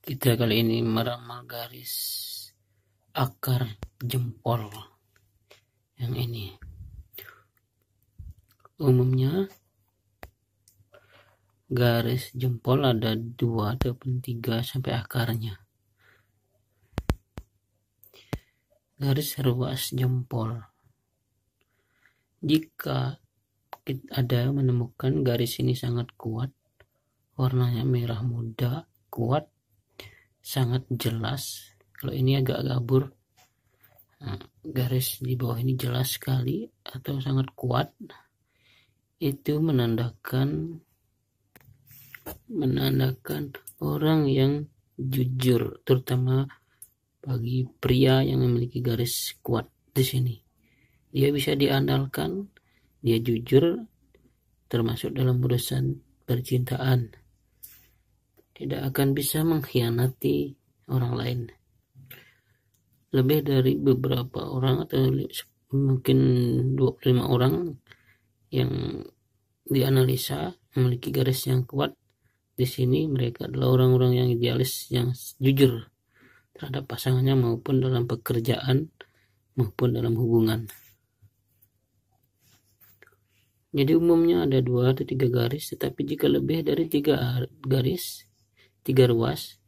Kita kali ini meramal garis akar jempol yang ini. Umumnya garis jempol ada dua ataupun tiga sampai akarnya. Garis ruas jempol. Jika kita ada menemukan garis ini sangat kuat, warnanya merah muda kuat sangat jelas kalau ini agak gabur nah, garis di bawah ini jelas sekali atau sangat kuat itu menandakan menandakan orang yang jujur terutama bagi pria yang memiliki garis kuat di sini dia bisa diandalkan dia jujur termasuk dalam urusan percintaan tidak akan bisa mengkhianati orang lain. Lebih dari beberapa orang atau mungkin 25 orang yang dianalisa memiliki garis yang kuat di sini mereka adalah orang-orang yang idealis yang jujur terhadap pasangannya maupun dalam pekerjaan maupun dalam hubungan jadi umumnya ada dua atau tiga garis tetapi jika lebih dari tiga garis tiga ruas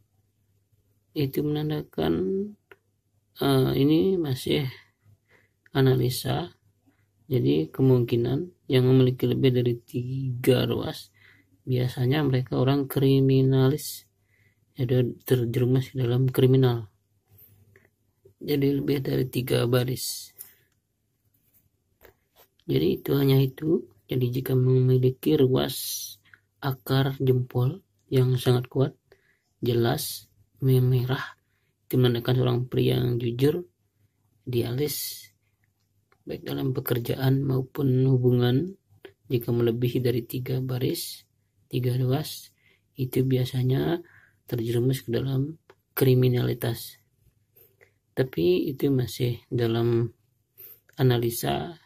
itu menandakan uh, ini masih analisa jadi kemungkinan yang memiliki lebih dari tiga ruas biasanya mereka orang kriminalis jadi terjerumus dalam kriminal jadi lebih dari tiga baris jadi itu hanya itu jadi jika memiliki ruas akar jempol yang sangat kuat jelas memerah itu seorang pria yang jujur dialis baik dalam pekerjaan maupun hubungan jika melebihi dari tiga baris tiga ruas itu biasanya terjerumus ke dalam kriminalitas tapi itu masih dalam analisa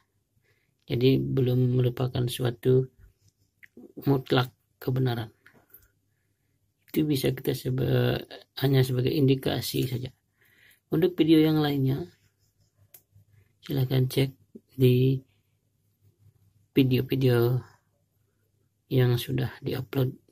jadi belum merupakan suatu mutlak kebenaran itu bisa kita seba, hanya sebagai indikasi saja. Untuk video yang lainnya, silahkan cek di video-video yang sudah diupload